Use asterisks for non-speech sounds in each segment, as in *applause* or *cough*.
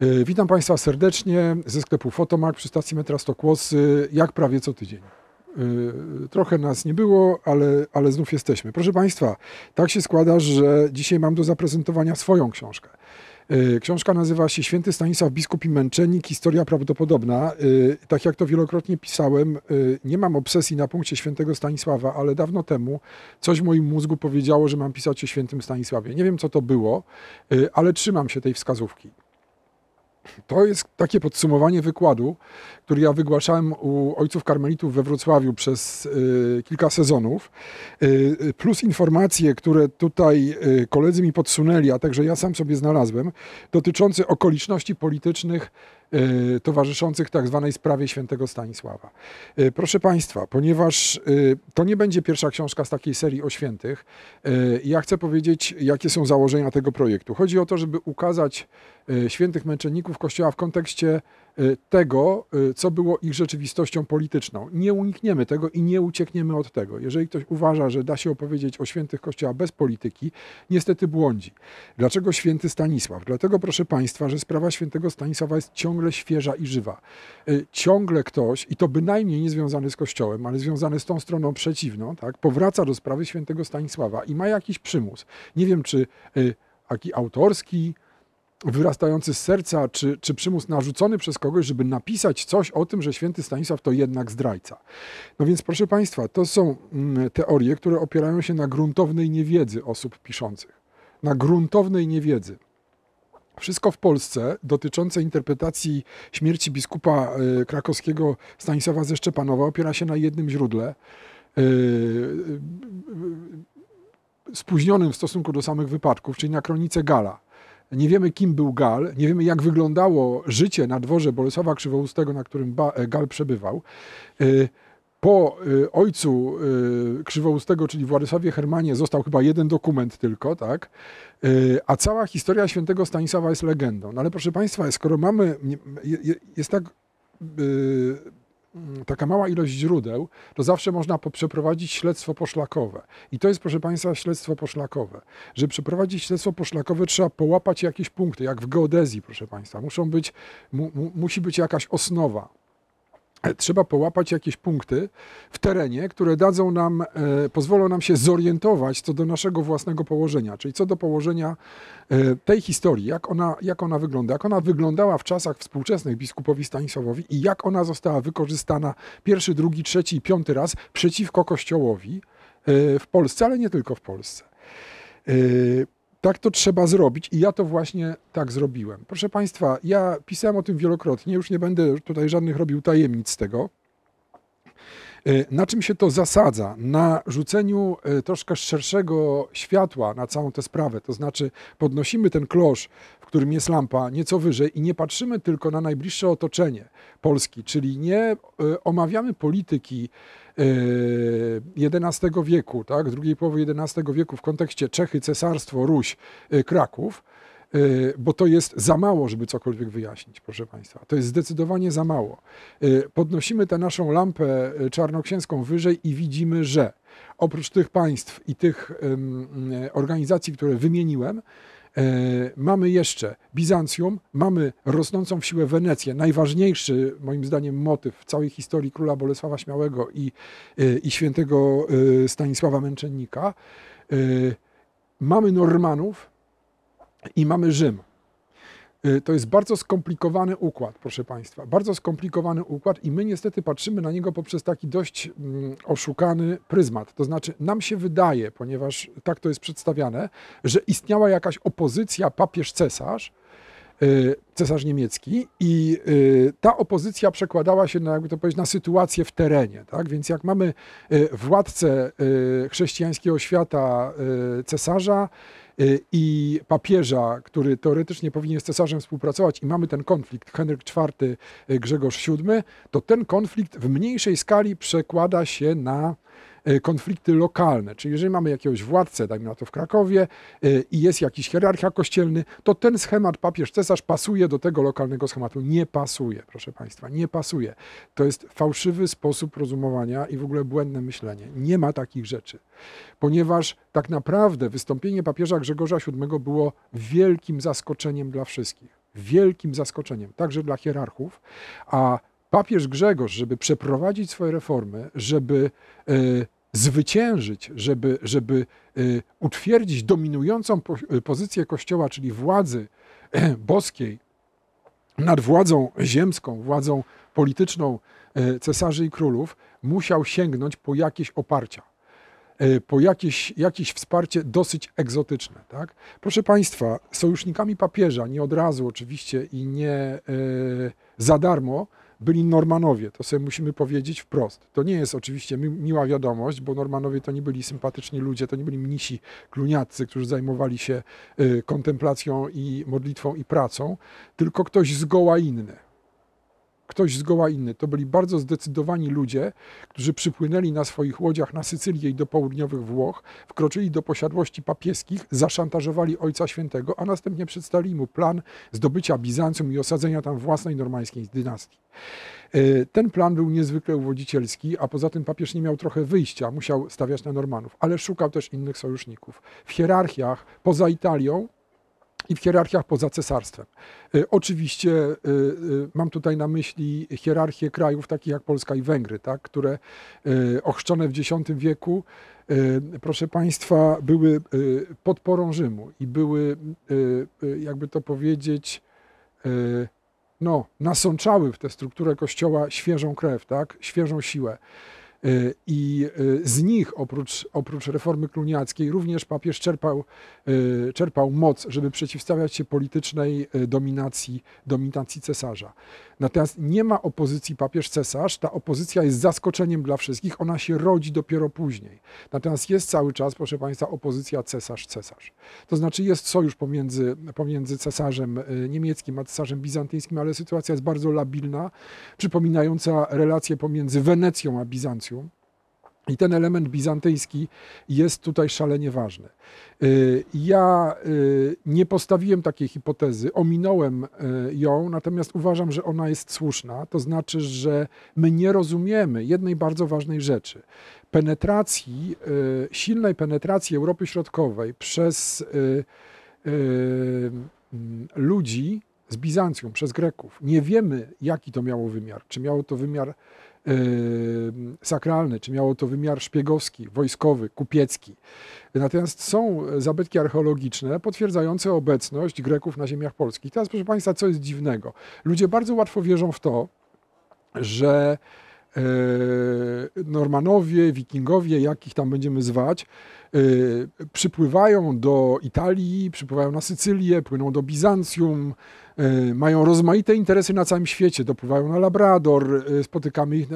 E, witam Państwa serdecznie ze sklepu Fotomark przy stacji metra Stokłosy, jak prawie co tydzień. E, trochę nas nie było, ale, ale znów jesteśmy. Proszę Państwa, tak się składa, że dzisiaj mam do zaprezentowania swoją książkę. E, książka nazywa się Święty Stanisław Biskup i Męczennik. Historia prawdopodobna. Tak jak to wielokrotnie pisałem, nie mam obsesji na punkcie Świętego Stanisława, ale dawno temu coś w moim mózgu powiedziało, że mam pisać o Świętym Stanisławie. Nie wiem, co to było, ale trzymam się tej wskazówki. To jest takie podsumowanie wykładu, który ja wygłaszałem u ojców karmelitów we Wrocławiu przez y, kilka sezonów, y, y plus informacje, które tutaj y, koledzy mi podsunęli, a także ja sam sobie znalazłem, dotyczące okoliczności politycznych Y, towarzyszących tak zwanej sprawie świętego Stanisława. Y, proszę Państwa, ponieważ y, to nie będzie pierwsza książka z takiej serii o świętych, ja chcę powiedzieć, jakie są założenia tego projektu. Chodzi o to, żeby ukazać świętych męczenników Kościoła w kontekście Y, tego, y, co było ich rzeczywistością polityczną. Nie unikniemy tego i nie uciekniemy od tego. Jeżeli ktoś uważa, że da się opowiedzieć o świętych Kościoła bez polityki, niestety błądzi. Dlaczego święty Stanisław? Dlatego, proszę Państwa, że sprawa świętego Stanisława jest ciągle świeża i żywa. Y, ciągle ktoś, i to bynajmniej nie związany z Kościołem, ale związany z tą stroną przeciwną, tak, powraca do sprawy świętego Stanisława i ma jakiś przymus. Nie wiem, czy taki autorski, wyrastający z serca, czy, czy przymus narzucony przez kogoś, żeby napisać coś o tym, że święty Stanisław to jednak zdrajca. No więc proszę Państwa, to są mm, teorie, które opierają się na gruntownej niewiedzy osób piszących. Na gruntownej niewiedzy. Wszystko w Polsce dotyczące interpretacji śmierci biskupa y, krakowskiego Stanisława ze Szczepanowa opiera się na jednym źródle y, y, spóźnionym w stosunku do samych wypadków, czyli na kronice Gala. Nie wiemy, kim był Gal, nie wiemy, jak wyglądało życie na dworze Bolesława Krzywoustego, na którym e, Gal przebywał. E, po e, ojcu Krzywoustego, czyli Władysławie Hermanie, został chyba jeden dokument tylko, tak? A cała historia świętego Stanisława jest legendą. No ale proszę Państwa, skoro mamy, jest tak Mm, taka mała ilość źródeł, to zawsze można przeprowadzić śledztwo poszlakowe. I to jest, proszę Państwa, śledztwo poszlakowe. Żeby przeprowadzić śledztwo poszlakowe, trzeba połapać jakieś punkty, jak w geodezji, proszę Państwa. Muszą być, mu, mu, musi być jakaś osnowa trzeba połapać jakieś punkty w terenie, które dadzą nam, e, pozwolą nam się zorientować co do naszego własnego położenia, czyli co do położenia e, tej historii, jak ona, jak ona wygląda, jak ona wyglądała w czasach współczesnych biskupowi Stanisławowi i jak ona została wykorzystana pierwszy, drugi, trzeci i piąty raz przeciwko Kościołowi e, w Polsce, ale nie tylko w Polsce. Tak to trzeba zrobić i ja to właśnie tak zrobiłem. Proszę Państwa, ja pisałem o tym wielokrotnie, już nie będę tutaj żadnych robił tajemnic z tego. E, na czym się to zasadza? Na rzuceniu e, troszkę szerszego światła na całą tę sprawę, to znaczy podnosimy ten klosz, w którym jest lampa, nieco wyżej i nie patrzymy tylko na najbliższe otoczenie Polski, czyli nie e, omawiamy polityki XI wieku, tak, drugiej połowy XI wieku w kontekście Czechy, Cesarstwo, Ruś, Kraków, Y, bo to jest za mało, żeby cokolwiek wyjaśnić, proszę Państwa. To jest zdecydowanie za mało. Y, podnosimy tę naszą lampę y, czarnoksięską wyżej i widzimy, że oprócz tych państw i tych organizacji, które wymieniłem, mamy jeszcze Bizancjum, mamy rosnącą w siłę Wenecję, najważniejszy moim zdaniem motyw w całej historii króla Bolesława Śmiałego i, i świętego Stanisława Męczennika. Mamy Normanów, i mamy Rzym. Y, to jest bardzo skomplikowany układ, proszę Państwa. Bardzo skomplikowany układ, i my niestety patrzymy na niego poprzez taki dość mm, oszukany pryzmat. To znaczy, nam się wydaje, ponieważ tak to jest przedstawiane, że istniała jakaś opozycja papież-cesarz, y, cesarz niemiecki i y, ta opozycja przekładała się na, jakby to powiedzieć, na sytuację w terenie. Tak? Więc jak mamy władcę chrześcijańskiego świata cesarza, Y, i papieża, który teoretycznie powinien z cesarzem współpracować i mamy ten konflikt Henryk IV, y, Grzegorz VII, to ten konflikt w mniejszej skali przekłada się na E, konflikty lokalne. Czyli jeżeli mamy jakiegoś władcę, dajmy na to w Krakowie, e, i jest jakiś hierarchia kościelny, to ten schemat papież-cesarz pasuje do tego lokalnego schematu. Nie pasuje, proszę Państwa, nie pasuje. To jest fałszywy sposób rozumowania i w ogóle błędne myślenie. Nie ma takich rzeczy. Ponieważ tak naprawdę wystąpienie papieża Grzegorza VII było wielkim zaskoczeniem dla wszystkich wielkim zaskoczeniem, także dla hierarchów, a papież Grzegorz, żeby przeprowadzić swoje reformy, żeby e, zwyciężyć, żeby, żeby e, utwierdzić dominującą e, pozycję Kościoła, czyli władzy boskiej nad władzą ziemską, władzą polityczną cesarzy i królów, musiał sięgnąć po jakieś oparcia, po jakieś, jakieś wsparcie dosyć egzotyczne. Tak? Proszę Państwa, sojusznikami papieża, nie od razu oczywiście i nie za darmo, byli Normanowie, to sobie musimy powiedzieć wprost. To nie jest oczywiście miła wiadomość, bo Normanowie to nie byli sympatyczni ludzie, to nie byli mnisi kluniaccy, którzy zajmowali się y, kontemplacją i modlitwą i pracą, tylko ktoś zgoła inny ktoś zgoła inny. To byli bardzo zdecydowani ludzie, którzy przypłynęli na swoich łodziach na Sycylię i do południowych Włoch, wkroczyli do posiadłości papieskich, zaszantażowali Ojca Świętego, a następnie przedstawili mu plan zdobycia Bizancjum i osadzenia tam własnej normańskiej dynastii. E, ten plan był niezwykle uwodzicielski, a poza tym papież nie miał trochę wyjścia, musiał stawiać na Normanów, ale szukał też innych sojuszników. W hierarchiach poza Italią i w hierarchiach poza cesarstwem. E, oczywiście e, e, mam tutaj na myśli hierarchię krajów takich jak Polska i Węgry, tak, które ochrzczone w X wieku, proszę Państwa, były podporą Rzymu i były, jakby to powiedzieć, no, nasączały w tę strukturę kościoła świeżą krew, tak, świeżą siłę. Y, I y, z nich, oprócz, oprócz reformy kluniackiej, również papież czerpał, y, czerpał moc, żeby przeciwstawiać się politycznej dominacji, dominacji cesarza. Natomiast nie ma opozycji papież-cesarz. Ta opozycja jest zaskoczeniem dla wszystkich. Ona się rodzi dopiero później. Natomiast jest cały czas, proszę Państwa, opozycja cesarz-cesarz. To znaczy jest sojusz pomiędzy, pomiędzy cesarzem niemieckim a cesarzem bizantyjskim, ale sytuacja jest bardzo labilna, przypominająca relacje pomiędzy Wenecją a Bizancją. I ten element bizantyjski jest tutaj szalenie ważny. Y, ja y, nie postawiłem takiej hipotezy, ominąłem y, ją, natomiast uważam, że ona jest słuszna. To znaczy, że my nie rozumiemy jednej bardzo ważnej rzeczy. Penetracji, silnej penetracji Europy Środkowej przez mm, ludzi z Bizancją, przez Greków. Nie wiemy, jaki to miało wymiar. Czy miało to wymiar Yy, sakralny, czy miało to wymiar szpiegowski, wojskowy, kupiecki. Natomiast są zabytki archeologiczne potwierdzające obecność Greków na ziemiach polskich. Teraz, proszę Państwa, co jest dziwnego? Ludzie bardzo łatwo wierzą w to, że E, Normanowie, Wikingowie, jakich tam będziemy zwać, e, przypływają do Italii, przypływają na Sycylię, płyną do Bizancjum, e, mają rozmaite interesy na całym świecie, dopływają na Labrador, spotykamy ich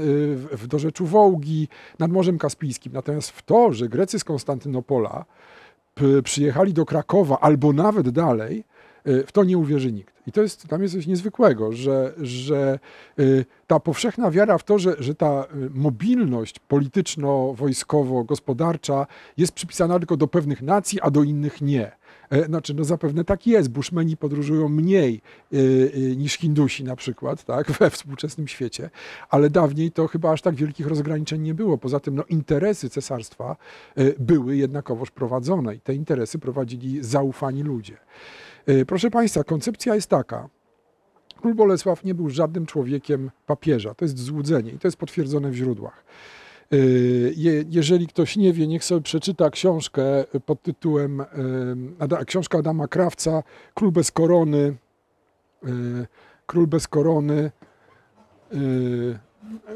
w dorzeczu Wołgi, nad Morzem Kaspijskim. Natomiast w to, że Grecy z Konstantynopola przyjechali do Krakowa albo nawet dalej, Y, w to nie uwierzy nikt. I to jest dla mnie coś niezwykłego, że, że y, ta powszechna wiara w to, że, że ta y, mobilność polityczno-wojskowo-gospodarcza jest przypisana tylko do pewnych nacji, a do innych nie. E, znaczy, no zapewne tak jest. Bushmeni podróżują mniej niż Hindusi na przykład, tak, we współczesnym świecie, ale dawniej to chyba aż tak wielkich rozgraniczeń nie było. Poza tym, no, interesy cesarstwa były jednakowoż prowadzone i te interesy prowadzili zaufani ludzie. E, proszę Państwa, koncepcja jest taka. Król Bolesław nie był żadnym człowiekiem papieża. To jest złudzenie i to jest potwierdzone w źródłach. E, jeżeli ktoś nie wie, niech sobie przeczyta książkę pod tytułem e, książka Adama Krawca Król bez korony. Król bez korony.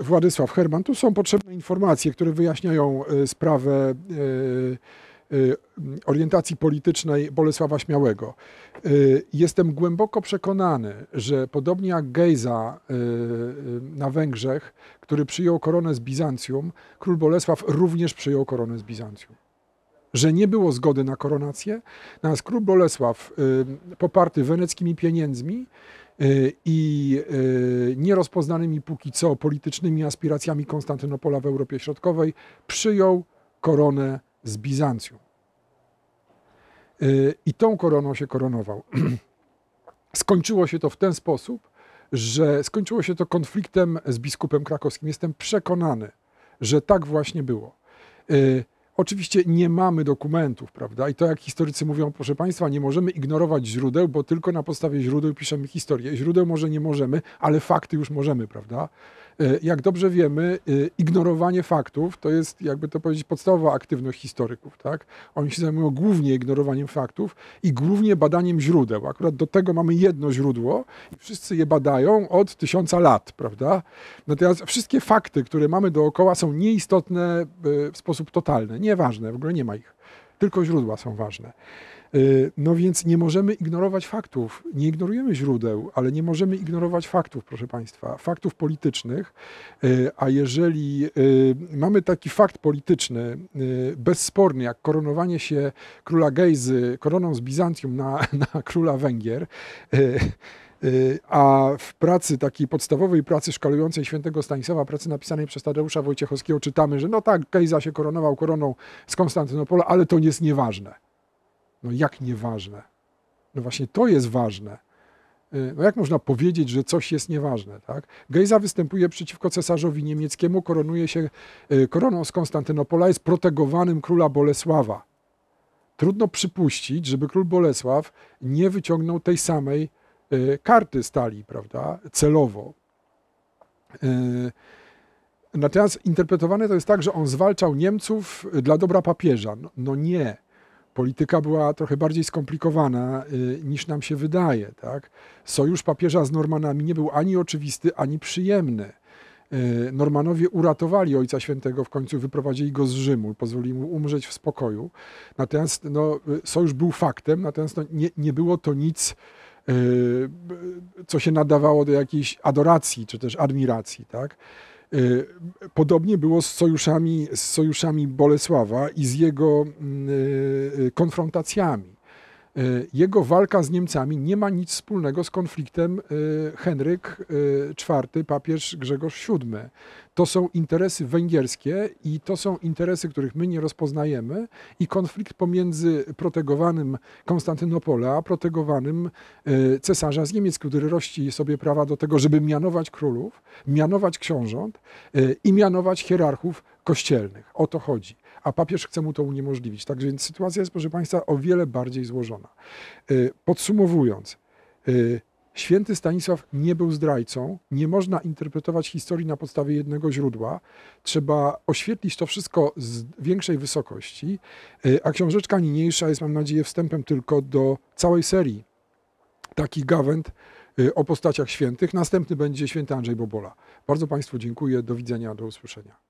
Władysław Herman. Tu są potrzebne informacje, które wyjaśniają sprawę Y, orientacji politycznej Bolesława Śmiałego. Y, jestem głęboko przekonany, że podobnie jak Gejza y, na Węgrzech, który przyjął koronę z Bizancjum, król Bolesław również przyjął koronę z Bizancjum że nie było zgody na koronację. Natomiast król Bolesław, poparty weneckimi pieniędzmi i nierozpoznanymi póki co politycznymi aspiracjami Konstantynopola w Europie Środkowej, przyjął koronę z Bizancjum. Y, I tą koroną się koronował. *clears throat* Skończyło się to w ten sposób, że skończyło się to konfliktem z biskupem krakowskim. Jestem przekonany, że tak właśnie było. Y, oczywiście nie mamy dokumentów, prawda? I to jak historycy mówią, proszę Państwa, nie możemy ignorować źródeł, bo tylko na podstawie źródeł piszemy historię. Źródeł może nie możemy, ale fakty już możemy, prawda? E, jak dobrze wiemy, e, ignorowanie faktów to jest, jakby to powiedzieć, podstawowa aktywność historyków. Tak? Oni się zajmują głównie ignorowaniem faktów i głównie badaniem źródeł. Akurat do tego mamy jedno źródło i wszyscy je badają od tysiąca lat, prawda? Natomiast wszystkie fakty, które mamy dookoła, są nieistotne e, w sposób totalny, nieważne, w ogóle nie ma ich. Tylko źródła są ważne. Y, no więc nie możemy ignorować faktów. Nie ignorujemy źródeł, ale nie możemy ignorować faktów, proszę Państwa, faktów politycznych. Y, a jeżeli y, mamy taki fakt polityczny, bezsporny, jak koronowanie się króla Gejzy koroną z Bizancjum na, *laughs* na króla Węgier, a w pracy takiej podstawowej pracy szkalującej świętego Stanisława, pracy napisanej przez Tadeusza Wojciechowskiego, czytamy, że no tak, Gejza się koronował koroną z Konstantynopola, ale to jest nieważne. No jak nieważne? No właśnie to jest ważne. Y, no jak można powiedzieć, że coś jest nieważne? Tak? Gejza występuje przeciwko cesarzowi niemieckiemu, koronuje się y, koroną z Konstantynopola, jest protegowanym króla Bolesława. Trudno przypuścić, żeby król Bolesław nie wyciągnął tej samej y, karty stali, prawda, celowo. Natomiast interpretowane to jest tak, że on zwalczał Niemców dla dobra papieża. No, no nie polityka była trochę bardziej skomplikowana y, niż nam się wydaje. Tak? Sojusz papieża z Normanami nie był ani oczywisty, ani przyjemny. Y, Normanowie uratowali Ojca Świętego, w końcu wyprowadzili go z Rzymu, pozwolili mu umrzeć w spokoju. Natomiast no, y, sojusz był faktem, natomiast no, nie, nie było to nic, co się nadawało do jakiejś adoracji czy też admiracji. Tak? Y, podobnie było z sojuszami, z sojuszami Bolesława i z jego mm, y, konfrontacjami. E, jego walka z Niemcami nie ma nic wspólnego z konfliktem e, Henryk IV, e, papież Grzegorz VII. To są interesy węgierskie i to są interesy, których my nie rozpoznajemy i konflikt pomiędzy protegowanym Konstantynopola, a protegowanym cesarza z Niemiec, który rości sobie prawa do tego, żeby mianować królów, mianować książąt i mianować hierarchów kościelnych. O to chodzi a papież chce mu to uniemożliwić. Tak więc sytuacja jest, proszę Państwa, o wiele bardziej złożona. Y, podsumowując, y, Święty Stanisław nie był zdrajcą, nie można interpretować historii na podstawie jednego źródła. Trzeba oświetlić to wszystko z większej wysokości, y, a książeczka niniejsza jest, mam nadzieję, wstępem tylko do całej serii takich gawęd o postaciach świętych. Następny będzie święty Andrzej Bobola. Bardzo Państwu dziękuję, do widzenia, do usłyszenia.